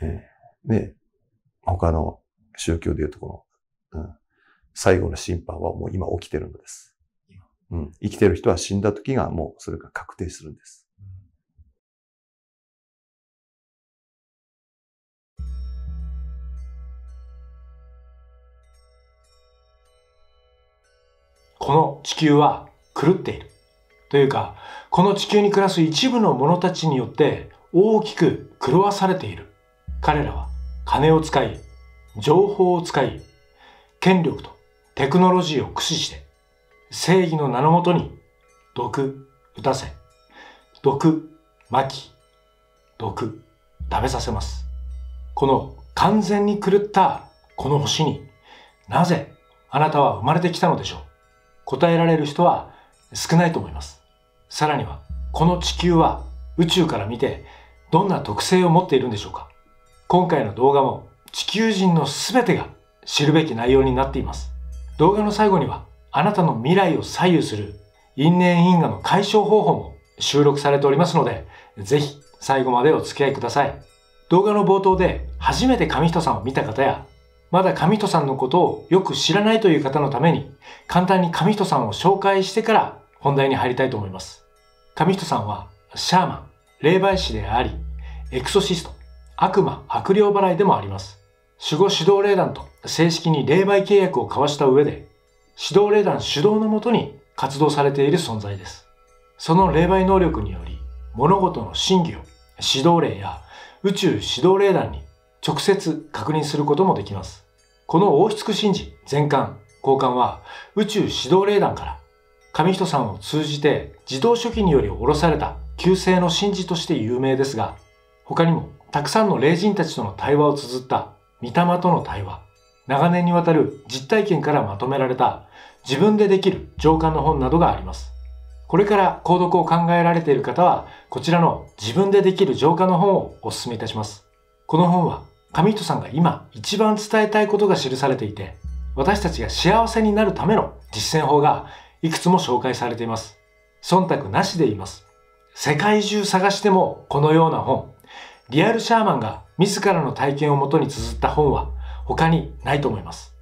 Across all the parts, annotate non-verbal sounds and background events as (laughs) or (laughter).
えー、ね、他の宗教でいうとこの、うん、最後の審判はもう今起きてるのです。うん、生きてる人は死んだ時がもうそれが確定するんです。この地球は狂っている。というか、この地球に暮らす一部の者たちによって大きく狂わされている。彼らは金を使い、情報を使い、権力とテクノロジーを駆使して、正義の名のもとに、毒、打たせ、毒、巻き、毒、食べさせます。この完全に狂ったこの星になぜあなたは生まれてきたのでしょう答えられる人は少ないと思います。さらにはこの地球は宇宙から見てどんな特性を持っているんでしょうか今回の動画も地球人の全てが知るべき内容になっています。動画の最後にはあなたの未来を左右する因縁因果の解消方法も収録されておりますので、ぜひ最後までお付き合いください。動画の冒頭で初めて神人さんを見た方や、まだ神人さんのことをよく知らないという方のために、簡単に神人さんを紹介してから本題に入りたいと思います。神人さんはシャーマン、霊媒師であり、エクソシスト、悪魔悪霊払いでもあります。守護指導霊団と正式に霊媒契約を交わした上で、指導霊団主導のもとに活動されている存在です。その霊媒能力により、物事の真偽を指導霊や宇宙指導霊団に直接確認することもできます。この王室区神事全巻交換は宇宙指導霊団から神人さんを通じて自動書記により下ろされた旧姓の神事として有名ですが、他にもたくさんの霊人たちとの対話を綴った御霊との対話、長年にわたる実体験からまとめられた自分でできる上巻の本などがあります。これから購読を考えられている方は、こちらの自分でできる浄化の本をお勧めいたします。この本は、神人さんが今一番伝えたいことが記されていて、私たちが幸せになるための実践法がいくつも紹介されています。忖度なしで言います。世界中探してもこのような本、リアルシャーマンが自らの体験をもとに綴った本は他にないと思います。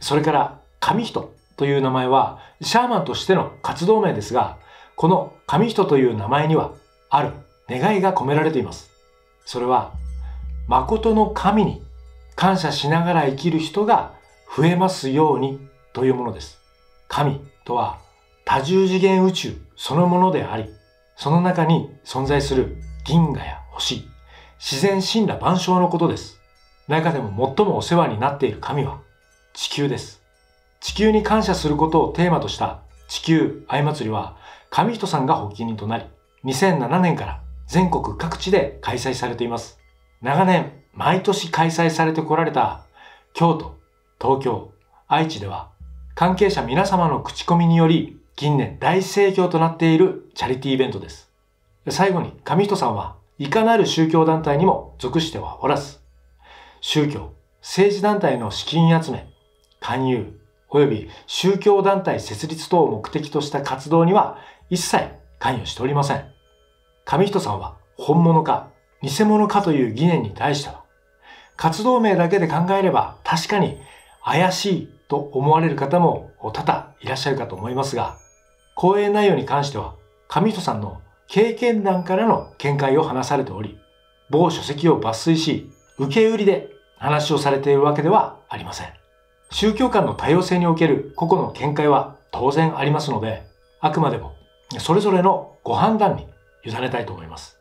それから、紙人という名前は、シャーマンとしての活動名ですが、この紙人という名前には、ある願いが込められています。それは、誠の神に感謝しながら生きる人が増えますようにというものです。神とは多重次元宇宙そのものであり、その中に存在する銀河や星、自然神羅万象のことです。中でも最もお世話になっている神は地球です。地球に感謝することをテーマとした地球愛祭りは神人さんが発起人となり、2007年から全国各地で開催されています。長年、毎年開催されてこられた京都、東京、愛知では関係者皆様の口コミにより近年大盛況となっているチャリティーイベントです。最後に神人さんはいかなる宗教団体にも属してはおらず、宗教、政治団体の資金集め、勧誘、及び宗教団体設立等を目的とした活動には一切関与しておりません。神人さんは本物か偽物かという疑念に対しては、活動名だけで考えれば確かに怪しいと思われる方も多々いらっしゃるかと思いますが、講演内容に関しては、神人さんの経験談からの見解を話されており、某書籍を抜粋し、受け売りで話をされているわけではありません。宗教間の多様性における個々の見解は当然ありますので、あくまでもそれぞれのご判断に委ねたいと思います。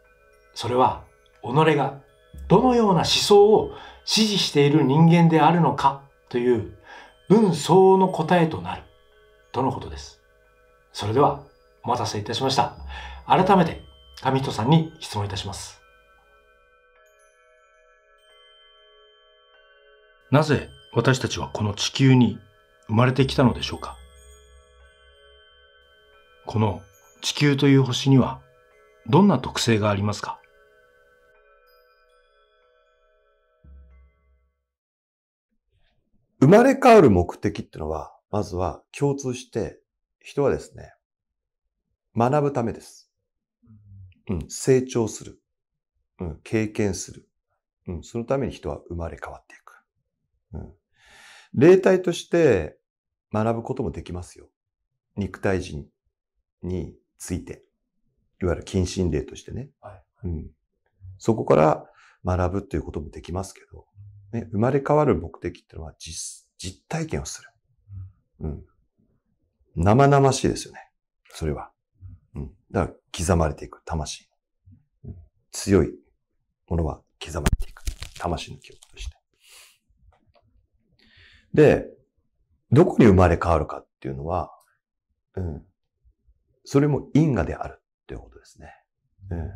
それは、己がどのような思想を支持している人間であるのかという文相応の答えとなるとのことです。それでは、お待たせいたしました。改めて上人さんに質問いたします。なぜ私たちはこの地球に生まれてきたのでしょうかこの地球という星にはどんな特性がありますか生まれ変わる目的っていうのは、まずは共通して人はですね、学ぶためです。うん、成長する、うん、経験する、うん、そのために人は生まれ変わっていく。うん、霊体として学ぶこともできますよ。肉体人について。いわゆる近親霊としてね。はいうん、そこから学ぶということもできますけど、ね、生まれ変わる目的っていうのは実実体験をする。うん。生々しいですよね。それは。うん。だから、刻まれていく魂。強いものは刻まれていく。魂の記憶として。で、どこに生まれ変わるかっていうのは、うん。それも因果であるっていうことですね。うん。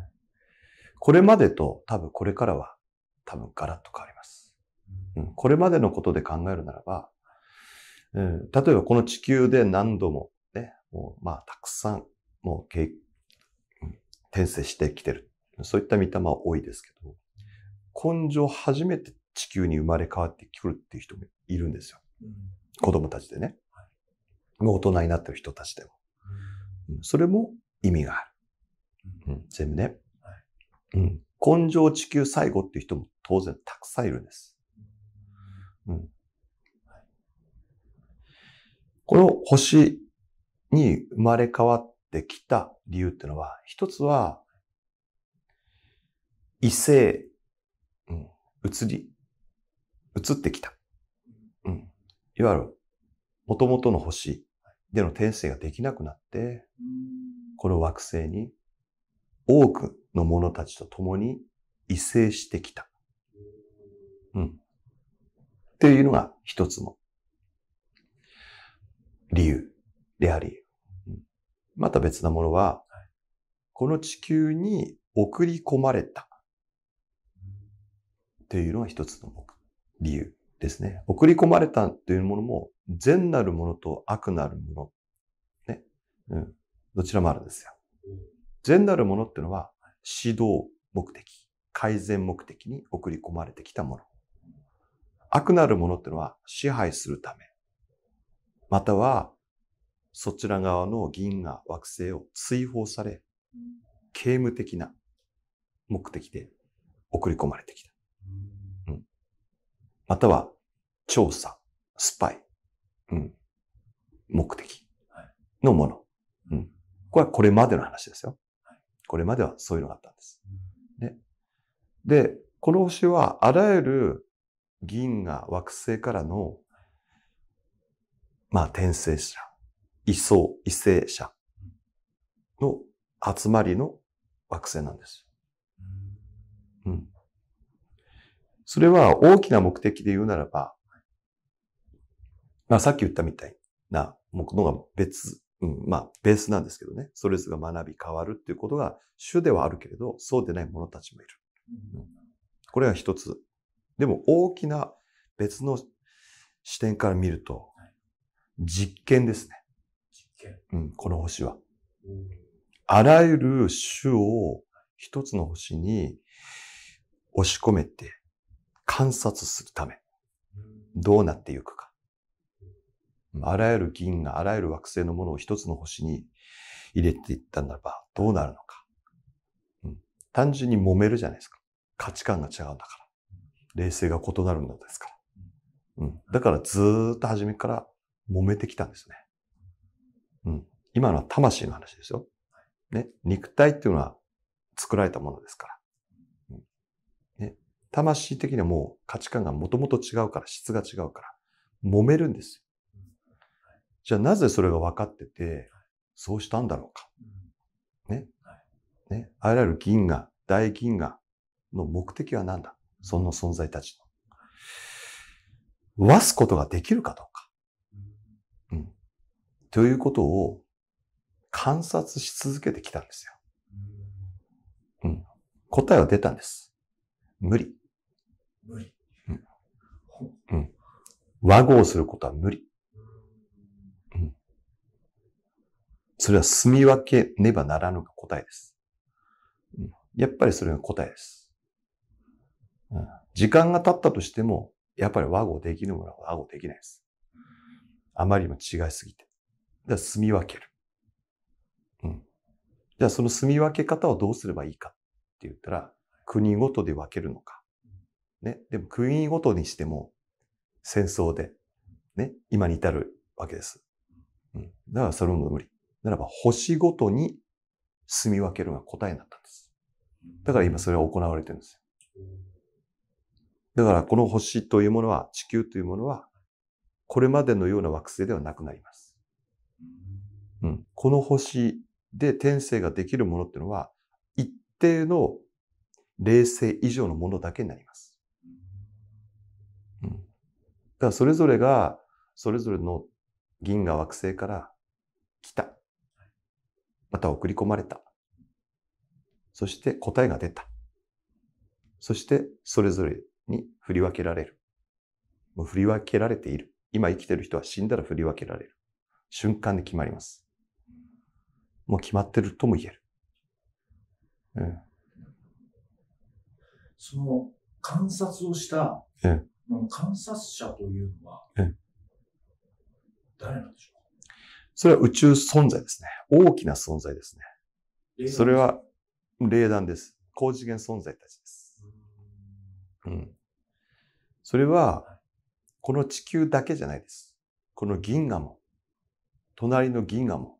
これまでと多分これからは多分ガラッと変わります。うん。これまでのことで考えるならば、うん。例えばこの地球で何度もね、もうまあたくさんもう経転生してきてる。そういった見たまは多いですけど、根性初めて地球に生まれ変わってくるっていう人もいるんですよ。うん、子供たちでね。も、う、大人になってる人たちでも。うん、それも意味がある。うん、全部ね、はい。うん。根性地球最後っていう人も当然たくさんいるんです。うん。この星に生まれ変わっってきた理由ってのは、一つは、異性、うん、移り、移ってきた。うん、いわゆる、もともとの星での転生ができなくなって、この惑星に多くの者たちと共に異性してきた。うん。っていうのが一つの理由であり、また別なものは、この地球に送り込まれた。っていうのが一つの理由ですね。送り込まれたというものも、善なるものと悪なるもの。ね。うん。どちらもあるんですよ。善なるものっていうのは、指導目的、改善目的に送り込まれてきたもの。悪なるものっていうのは、支配するため。または、そちら側の銀河惑星を追放され、刑務的な目的で送り込まれてきた。うん、または、調査、スパイ、うん、目的のもの、うん。これはこれまでの話ですよ。これまではそういうのがあったんです。ね、で、この星はあらゆる銀河惑星からの、まあ、転生者、異想、異性者の集まりの惑星なんです。うん。それは大きな目的で言うならば、まあさっき言ったみたいな、もうこのが別、うん、まあベースなんですけどね。それぞれが学び変わるっていうことが主ではあるけれど、そうでない者たちもいる。うん、これは一つ。でも大きな別の視点から見ると、実験ですね。うん、この星は。あらゆる種を一つの星に押し込めて観察するため、どうなっていくか。あらゆる銀河、あらゆる惑星のものを一つの星に入れていったならば、どうなるのか。うん、単純に揉めるじゃないですか。価値観が違うんだから。冷静が異なるのですから。うん、だからずっと初めから揉めてきたんですね。うん。今のは魂の話ですよ。ね。肉体っていうのは作られたものですから。ね。魂的にはもう価値観がもともと違うから、質が違うから、揉めるんですよ。じゃあなぜそれが分かってて、そうしたんだろうか。ね。ね。あらゆる銀河、大銀河の目的は何だその存在たちの。和すことができるかどうか。ということを観察し続けてきたんですよ。うん。答えは出たんです。無理。無理。うん。うん。和合することは無理。うん。それは住み分けねばならぬが答えです。うん。やっぱりそれが答えです。うん。時間が経ったとしても、やっぱり和合できるものは和合できないです。あまりにも違いすぎて。では住み分ける。うん。じゃあその住み分け方をどうすればいいかって言ったら、国ごとで分けるのか。ね。でも国ごとにしても戦争で、ね、今に至るわけです。うん。だからそれも無理。ならば星ごとに住み分けるのが答えになったんです。だから今それは行われてるんですよ。だからこの星というものは、地球というものは、これまでのような惑星ではなくなります。うん、この星で転生ができるものっていうのは、一定の冷静以上のものだけになります。うん。だからそれぞれが、それぞれの銀河惑星から来た。また送り込まれた。そして答えが出た。そしてそれぞれに振り分けられる。もう振り分けられている。今生きてる人は死んだら振り分けられる。瞬間で決まります。もう決まってるとも言える。うん、その観察をした、うん、観察者というのは、うん、誰なんでしょうかそれは宇宙存在ですね。大きな存在ですね。それは霊団です。高次元存在たちです。うん。それは、この地球だけじゃないです。この銀河も、隣の銀河も、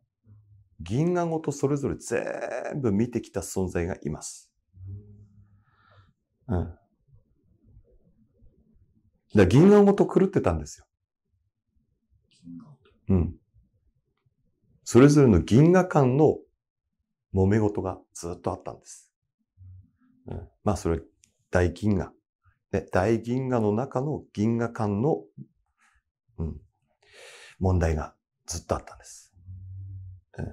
銀河ごとそれぞれ全部見てきた存在がいます。うん。だ銀河ごと狂ってたんですよ。うん。それぞれの銀河間の揉め事がずっとあったんです。うん、まあ、それ、大銀河。で、大銀河の中の銀河間の、うん、問題がずっとあったんです。うん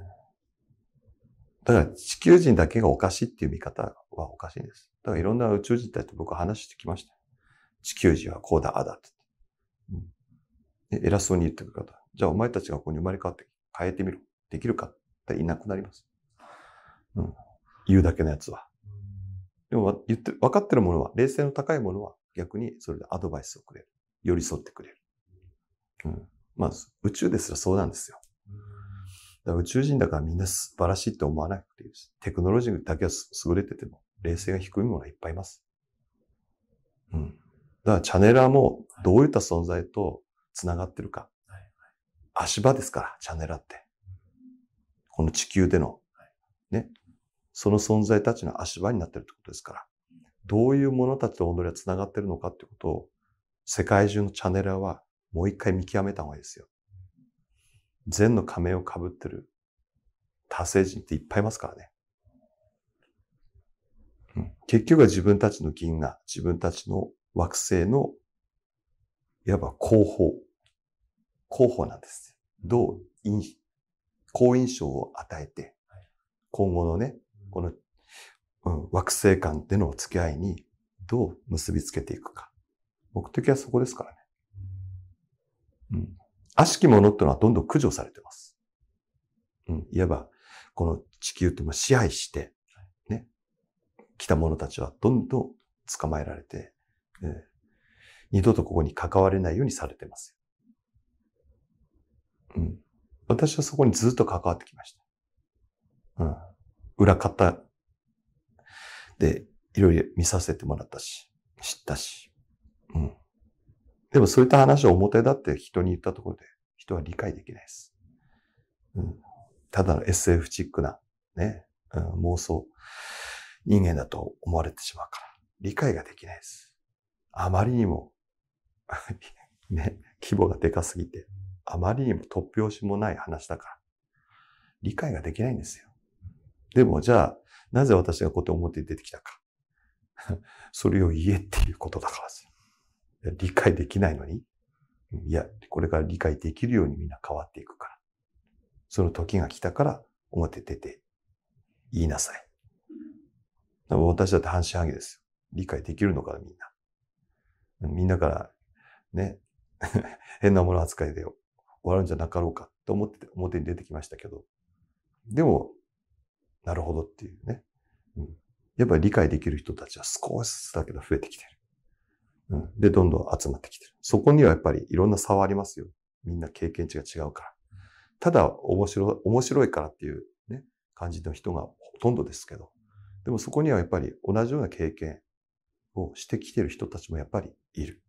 だから地球人だけがおかしいっていう見方はおかしいんです。だからいろんな宇宙人たちと僕は話してきました。地球人はこうだ、あだって。うん、偉そうに言ってくる方。じゃあお前たちがここに生まれ変わって変えてみろ。できるかっていなくなります。うん。言うだけのやつは。でも言って、分かってるものは、冷静の高いものは逆にそれでアドバイスをくれる。寄り添ってくれる。うん。まあ、宇宙ですらそうなんですよ。だから宇宙人だからみんな素晴らしいって思わなくていいです。テクノロジーだけは優れてても、冷静が低いものはいっぱいいます。うん。だからチャネラーもどういった存在と繋がってるか。足場ですから、チャネラーって。この地球での、ね。その存在たちの足場になってるってことですから。どういう者たちと踊りは繋がってるのかってことを、世界中のチャネラーはもう一回見極めた方がいいですよ。善の仮面をかぶってる達成人っていっぱいいますからね。結局は自分たちの銀河、自分たちの惑星の、いわば広報。広報なんです。どう、好印象を与えて、今後のね、この、うん、惑星間での付き合いにどう結びつけていくか。目的はそこですからね。うん。悪しきものっていうのはどんどん駆除されてます。うん、いわば、この地球っても支配して、ね、来た者たちはどんどん捕まえられて、二度とここに関われないようにされてます。うん。私はそこにずっと関わってきました。うん。裏方でいろいろ見させてもらったし、知ったし。うん。でもそういった話を表だって人に言ったところで、人は理解できないです。うん、ただの SF チックな、ね、うん、妄想、人間だと思われてしまうから、理解ができないです。あまりにも (laughs) ね、規模がでかすぎて、あまりにも突拍子もない話だから、理解ができないんですよ。でも、じゃあ、なぜ私がこうやって表に出てきたか。(laughs) それを言えっていうことだからです。理解できないのに、いや、これから理解できるようにみんな変わっていくから。その時が来たから表出て言いなさい。私だって半信半疑です理解できるのかな、みんな。みんなから、ね、(laughs) 変なもの扱いで終わるんじゃなかろうかと思って表に出てきましたけど。でも、なるほどっていうね。うん、やっぱり理解できる人たちは少しずつだけど増えてきてる。うん、で、どんどん集まってきてる。そこにはやっぱりいろんな差はありますよ。みんな経験値が違うから。ただ、面白い、面白いからっていうね、感じの人がほとんどですけど。でもそこにはやっぱり同じような経験をしてきてる人たちもやっぱりいる。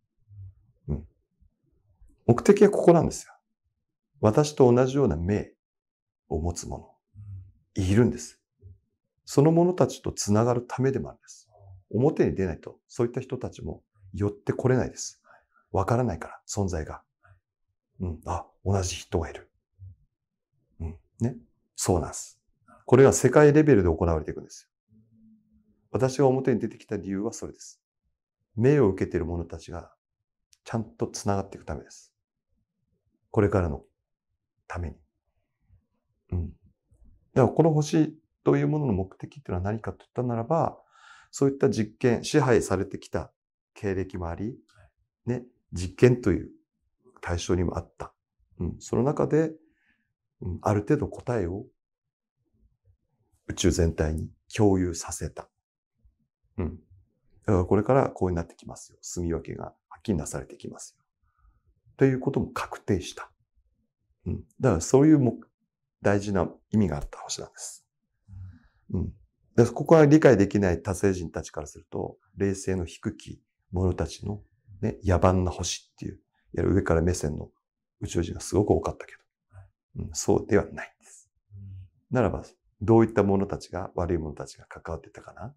うん。目的はここなんですよ。私と同じような目を持つ者、いるんです。その者たちと繋がるためでもあるんです。表に出ないと、そういった人たちも寄ってこれないです。わからないから、存在が。うん。あ、同じ人がいる。うん。ね。そうなんです。これは世界レベルで行われていくんですよ。私が表に出てきた理由はそれです。命を受けている者たちがちゃんと繋がっていくためです。これからのために。うん。だからこの星というものの目的っていうのは何かと言ったならば、そういった実験、支配されてきた経歴もあり、ね、実験という対象にもあった。うん、その中で、うん、ある程度答えを宇宙全体に共有させた。うん。だからこれからこうなってきますよ。住み分けがはっきりなされてきますよ。ということも確定した。うん。だからそういうも大事な意味があった星なんです。うん。でここは理解できない達成人たちからすると、冷静の低き者たちの、ね、野蛮な星っていう、いる上から目線の宇宙人がすごく多かったけど、うん、そうではないんです。ならば、どういった者たちが、悪い者たちが関わってたかな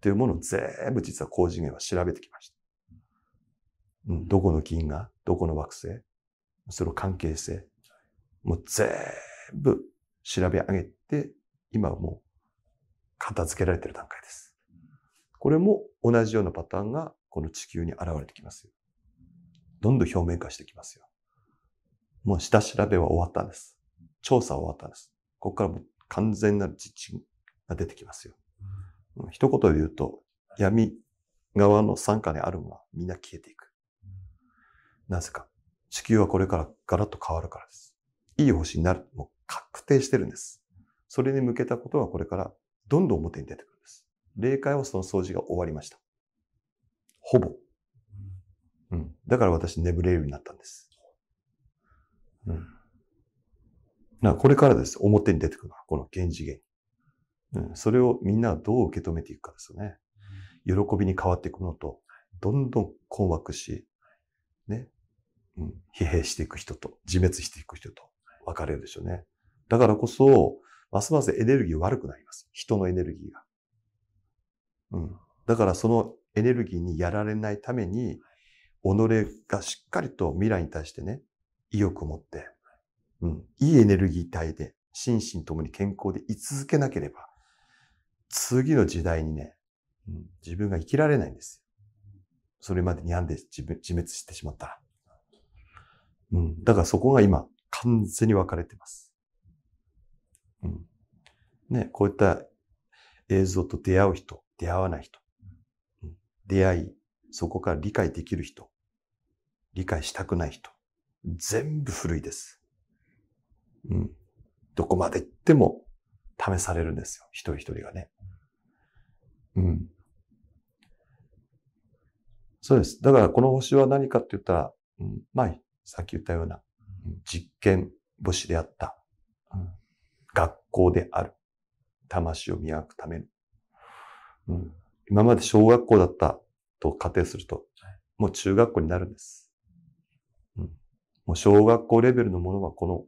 というものを全部実は高次元は調べてきました。うん、どこの銀河、どこの惑星、その関係性、もう全部調べ上げて、今はもう片付けられてる段階です。これも同じようなパターンがこの地球に現れてきますよ。どんどん表面化してきますよ。もう下調べは終わったんです。調査は終わったんです。ここからも完全なる実地が出てきますよ。一言で言うと、闇側の傘下にあるものはみんな消えていく。なぜか。地球はこれからガラッと変わるからです。いい星になる。もう確定してるんです。それに向けたことがこれからどんどん表に出てくるんです。霊界はその掃除が終わりました。ほぼ。うん。だから私眠れるようになったんです。うん。なこれからです。表に出てくるのは、この現次元。うん。それをみんなはどう受け止めていくかですよね。喜びに変わっていくのと、どんどん困惑し、ね。うん。疲弊していく人と、自滅していく人と分かれるでしょうね。だからこそ、ますますエネルギー悪くなります。人のエネルギーが。うん。だからそのエネルギーにやられないために、己がしっかりと未来に対してね、意欲を持って、うん、いいエネルギー体で、心身ともに健康で居続けなければ、次の時代にね、うん、自分が生きられないんですよ。それまでに病んで自分自滅してしまったら。うん、だからそこが今、完全に分かれてます。うん。ね、こういった映像と出会う人、出会わない人。出会い、そこから理解できる人、理解したくない人、全部古いです。うん。どこまで行っても試されるんですよ。一人一人がね。うん。そうです。だからこの星は何かって言ったら、うん、まあ、さっき言ったような、実験星であった、うん、学校である、魂を磨くための、うん、今まで小学校だったと仮定すると、もう中学校になるんです。うん、もう小学校レベルのものはこの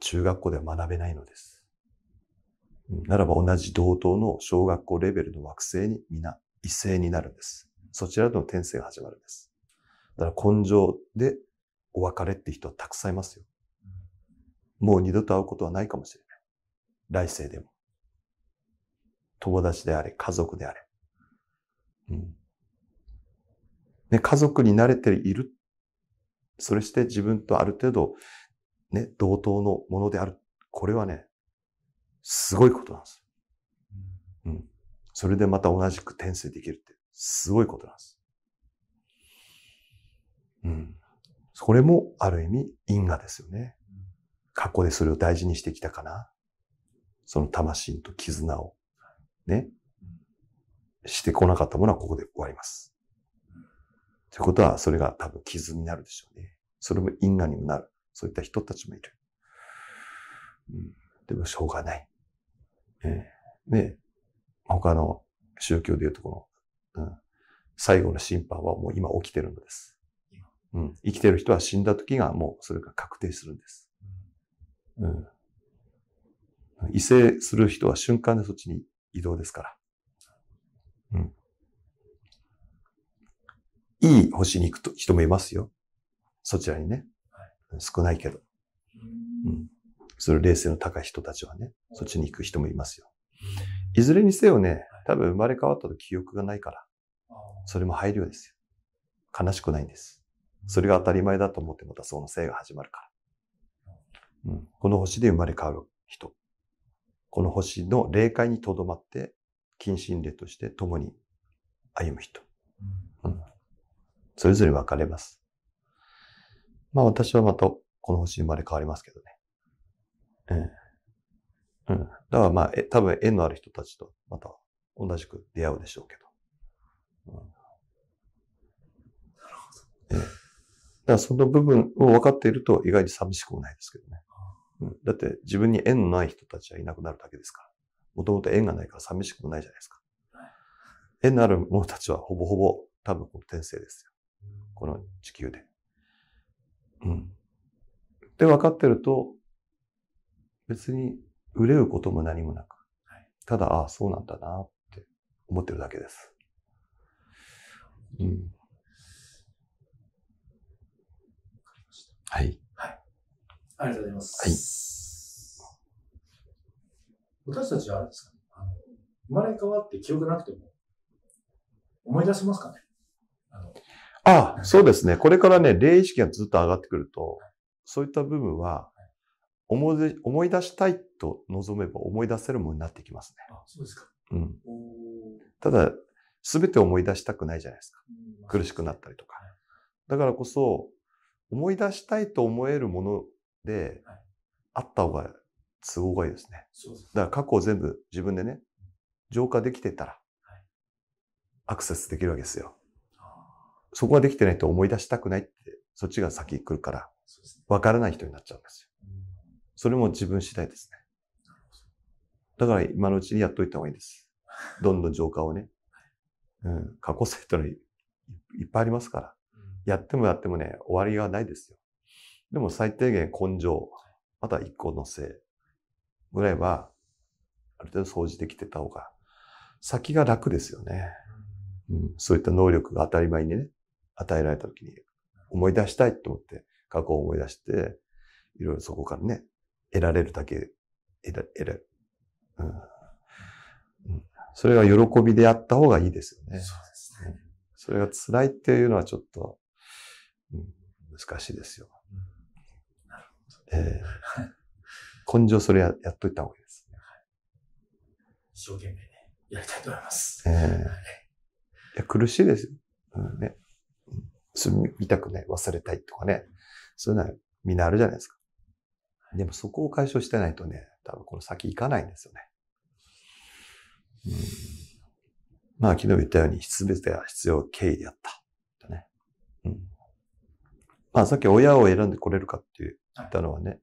中学校では学べないのです。うん、ならば同じ同等の小学校レベルの惑星に皆異性になるんです。そちらでの転生が始まるんです。だから根性でお別れって人はたくさんいますよ。もう二度と会うことはないかもしれない。来世でも。友達であれ、家族であれ。うん。ね、家族に慣れている。それして自分とある程度、ね、同等のものである。これはね、すごいことなんです。うん。それでまた同じく転生できるって、すごいことなんです。うん。それもある意味因果ですよね。過去でそれを大事にしてきたかな。その魂と絆を。ね、してこなかったものはここで終わります。ということは、それが多分傷になるでしょうね。それも因果にもなる。そういった人たちもいる。うん、でも、しょうがない。えで、他の宗教でいうとこの、うん、最後の審判はもう今起きてるのです。うん、生きてる人は死んだ時がもうそれが確定するんです。うん、異性する人は瞬間でそっちに移動ですから。うん。いい星に行くと人もいますよ。そちらにね。少ないけど。うん。それ冷静の高い人たちはね、そっちに行く人もいますよ。いずれにせよね、多分生まれ変わったと記憶がないから、それも配慮ですよ。悲しくないんです。それが当たり前だと思ってまたそのせいが始まるから。うん、この星で生まれ変わる人。この星の霊界にとどまって、近親霊として共に歩む人。うん、それぞれ分かれます。まあ私はまたこの星に生まれ変わりますけどね。うん。うん。だからまあ、え多分縁のある人たちとまた同じく出会うでしょうけど。うん、なるほど。ええ。だからその部分を分かっていると意外に寂しくもないですけどね。うん、だって自分に縁のない人たちはいなくなるだけですから。もともと縁がないから寂しくもないじゃないですか。縁のある者たちはほぼほぼ多分この天性ですよ。この地球で。うん。で分かってると、別に憂うことも何もなく、ただ、ああ、そうなんだなって思ってるだけです。うん。はい。ありがとうございます。はい、私たちはあれですかねあの、生まれ変わって記憶なくても、思い出せますかねああ、そうですね。これからね、霊意識がずっと上がってくると、そういった部分は、思い思い出したいと望めば思い出せるものになってきますね。あそうですか。うん。ただ、すべて思い出したくないじゃないですか。苦しくなったりとか。だからこそ、思い出したいと思えるもので、はい、あった方が都合がいいですね。だから過去を全部自分でね、浄化できてたら、アクセスできるわけですよ。そこができてないと思い出したくないって、そっちが先来るから、わからない人になっちゃうんですよ。それも自分次第ですね。だから今のうちにやっといた方がいいです。(laughs) どんどん浄化をね。うん、過去生というのはいっぱいありますから。やってもやってもね、終わりはないですよ。でも最低限根性、また一個のせいぐらいは、ある程度掃除できてた方が、先が楽ですよね。うん、そういった能力が当たり前にね、与えられた時に、思い出したいと思って、過去を思い出して、いろいろそこからね、得られるだけ、得ら、得れる。うん、うん、それが喜びであった方がいいですよね。そうですね。それが辛いっていうのはちょっと、うん、難しいですよ。えー、根性それややっといた方がいいですね。一生懸命ね、やりたいと思います。えー、いや苦しいですよ。うんね、それ見たくない、忘れたいとかね。そういうのはみんなあるじゃないですか。でもそこを解消してないとね、多分この先行かないんですよね。うん、まあ、昨日言ったように、すべでは必要経緯であった。ね。うん。まあ、さっき親を選んでこれるかっていうったのはね、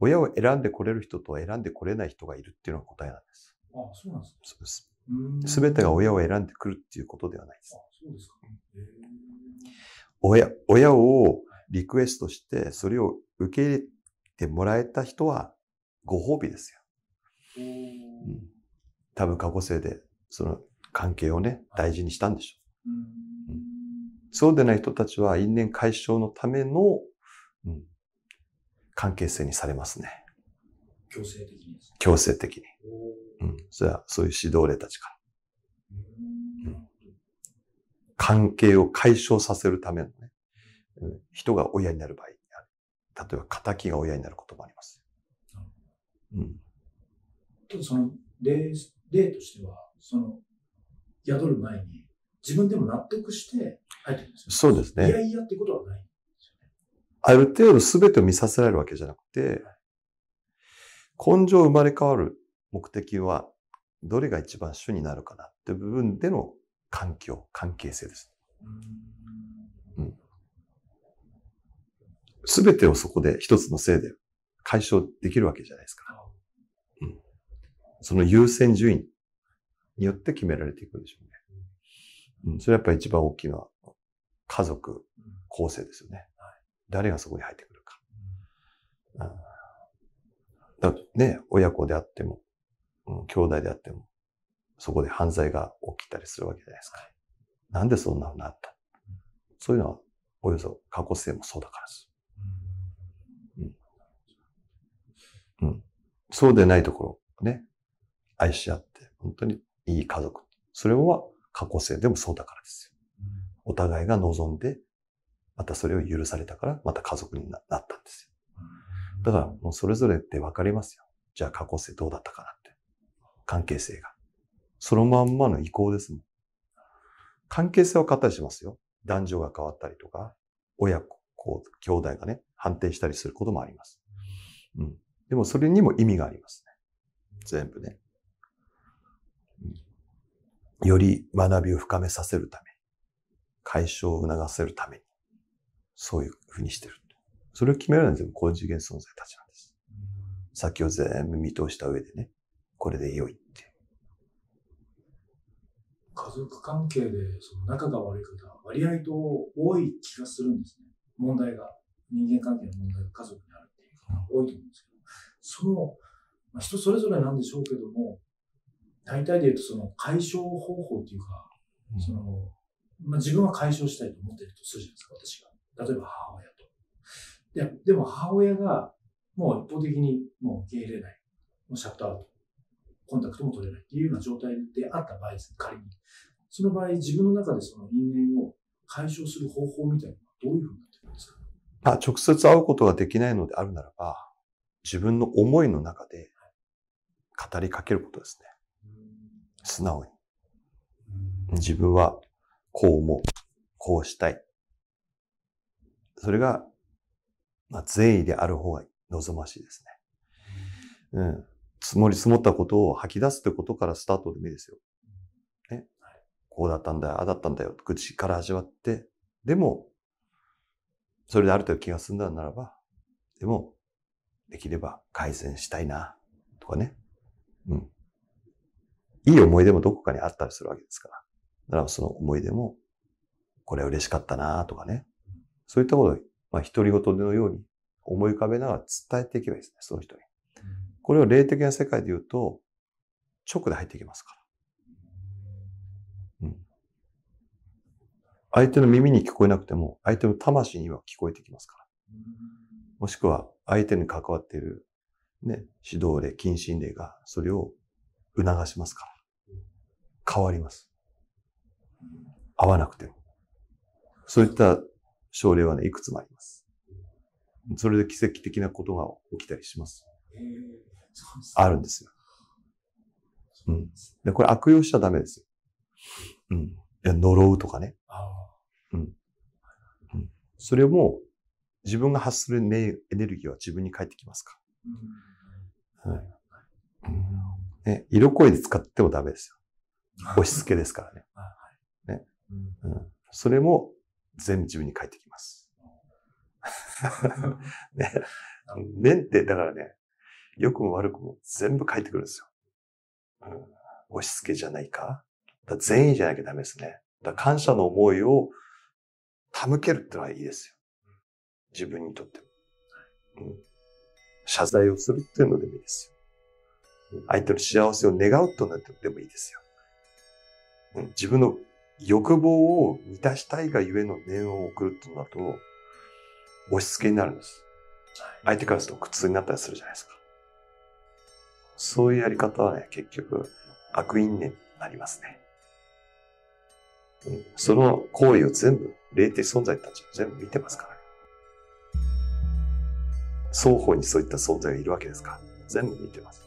親を選んでこれる人と選んでこれない人がいるっていうのが答えなんです。あそうなんですかそうです。すべてが親を選んでくるっていうことではないです。あそうですか、え親親をリクエストして、それを受け入れてもらえた人はご褒美ですよ。うん、多分過去生でその関係をね、大事にしたんでしょう。うん、そうでない人たちは因縁解消のための、うん、関係性にされますね。強制的に、強制的に。うん。それは、そういう指導例たちから、関係を解消させるためのね、うん、人が親になる場合、例えば、仇が親になることもあります。うん。その例、例としては、その、宿る前に、自分でも納得して入ってるんですよ。そうですね。いやいやってことはない。ある程度全てを見させられるわけじゃなくて、根性生まれ変わる目的は、どれが一番主になるかなって部分での環境、関係性です。全う、てをそこで一つのせいで解消できるわけじゃないですか。うん、その優先順位によって決められていくんでしょうね。うん、それはやっぱり一番大きな家族構成ですよね。誰がそこに入ってくるか。うん、だね、親子であっても、うん、兄弟であっても、そこで犯罪が起きたりするわけじゃないですか。なんでそんなふになったそういうのは、およそ過去性もそうだからです。うん。うん、そうでないところ、ね、愛し合って、本当にいい家族。それは過去性でもそうだからですよ。お互いが望んでまたそれを許されたから、また家族になったんですよ。だから、もうそれぞれって分かりますよ。じゃあ過去性どうだったかなって。関係性が。そのまんまの意向ですもん。関係性は変わったりしますよ。男女が変わったりとか、親子、兄弟がね、判定したりすることもあります。うん。でもそれにも意味がありますね。全部ね。より学びを深めさせるため、解消を促せるために、そういうふうにしてる。それを決めるのは全部高次元存在たちなんです。先を全部見通した上でね、これで良いって。家族関係でその仲が悪い方は割合と多い気がするんですね。問題が、人間関係の問題が家族にあるっていう方が多いと思うんですけど、その、まあ、人それぞれなんでしょうけども、大体で言うとその解消方法っていうか、うん、その、まあ、自分は解消したいと思っているとするじゃないですか、私が。例えば母親と。ででも母親がもう一方的にもう受け入れない。もうシャットアウト。コンタクトも取れないっていうような状態であった場合です、仮に。その場合、自分の中でその因縁を解消する方法みたいなのはどういうふうになってるんですか、あ、直接会うことができないのであるならば、自分の思いの中で語りかけることですね。素直に。自分はこう思う。こうしたい。それが、まあ、善意である方が望ましいですね。うん。積もり積もったことを吐き出すってことからスタートでもいいですよ。ね。こうだったんだよ、ああだったんだよ、口から味わって、でも、それである程度気が済んだならば、でも、できれば改善したいな、とかね。うん。いい思い出もどこかにあったりするわけですから。だからその思い出も、これ嬉しかったな、とかね。そういったことを、まあ、独り言のように思い浮かべながら伝えていけばいいですね、その人に。これを霊的な世界で言うと、直で入っていきますから。うん。相手の耳に聞こえなくても、相手の魂には聞こえてきますから。もしくは、相手に関わっている、ね、指導例、近親例が、それを促しますから。変わります。合わなくても。そういった症例はね、いくつもあります。それで奇跡的なことが起きたりします。あるんですよ。うん。で、これ悪用しちゃダメですよ。うん。いや、呪うとかね。うん。うん。それも、自分が発する、ね、エネルギーは自分に返ってきますか。うん、はい。ね、色恋で使ってもダメですよ。押し付けですからね。(laughs) ねうん、それも全部自分に返ってきます。(laughs) ね、面って、だからね、良くも悪くも全部返ってくるんですよ。うん、押し付けじゃないか。だ善意じゃなきゃダメですね。だ感謝の思いを手向けるってのはいいですよ。自分にとっても。うん、謝罪をするっていうのでもいいですよ。相手の幸せを願うとなってでもいいですよ。うん、自分の欲望を満たしたいがゆえの念を送るってなると、押し付けになるんです。相手からすると苦痛になったりするじゃないですか。そういうやり方はね、結局、悪因念になりますね。その行為を全部、霊的存在たちは全部見てますからね。双方にそういった存在がいるわけですから。全部見てます。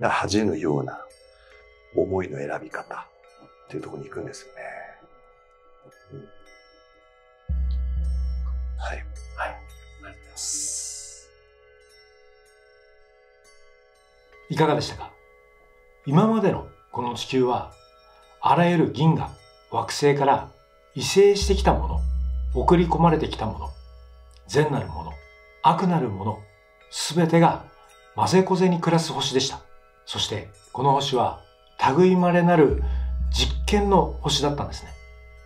うん、恥じぬような思いの選び方っていうところに行くんですよね。はい。はい。ありがとうございます。いかがでしたか今までのこの地球は、あらゆる銀河、惑星から異星してきたもの、送り込まれてきたもの、善なるもの、悪なるもの、すべてが混ぜこぜに暮らす星でした。そして、この星は類まれなる実験の星だったんですね。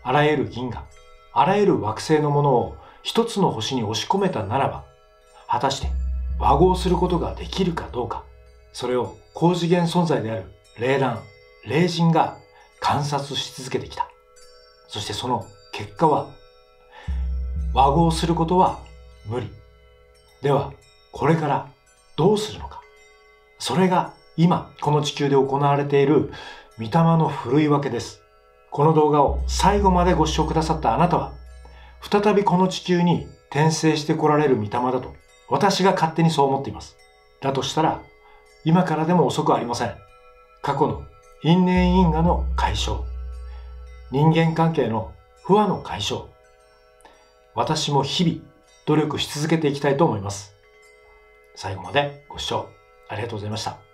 あらゆる銀河、あらゆる惑星のものを一つの星に押し込めたならば、果たして和合することができるかどうか、それを高次元存在である霊卵、霊人が観察し続けてきた。そしてその結果は、和合することは無理。では、これからどうするのか。それが今この地球で行われている御霊のふるい分けですこの動画を最後までご視聴くださったあなたは再びこの地球に転生してこられる御霊だと私が勝手にそう思っていますだとしたら今からでも遅くありません過去の因縁因果の解消人間関係の不和の解消私も日々努力し続けていきたいと思います最後までご視聴ありがとうございました